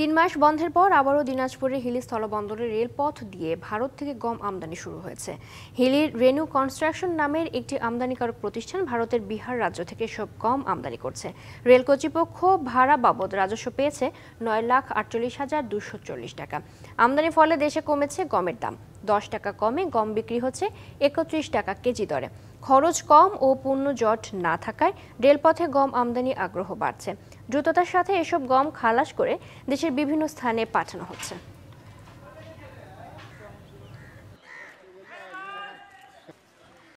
তিন মাস বন্ধের পর আবারও দিনাজপুরের হিলি স্থলবন্দরে রেলপথ দিয়ে ভারত থেকে গম আমদানি শুরু হয়েছে হিলির রেনু কনস্ট্রাকশন নামের একটি আমদানিকারক প্রতিষ্ঠান ভারতের বিহার রাজ্য থেকে সব গম আমদানি করছে রেল কর্তৃপক্ষ ভাড়া বাবদ রাজস্ব পেয়েছে নয় লাখ আটচল্লিশ হাজার দুশো চল্লিশ টাকা আমদানির ফলে দেশে কমেছে গমের দাম দশ টাকা কমে গম বিক্রি হচ্ছে একত্রিশ টাকা কেজি দরে খরচ কম ও পূর্ণ জট না থাকায় রেলপথে গম আমদানি আগ্রহ বাড়ছে দ্রুততার সাথে এসব গম খালাস করে দেশের বিভিন্ন স্থানে পাঠানো হচ্ছে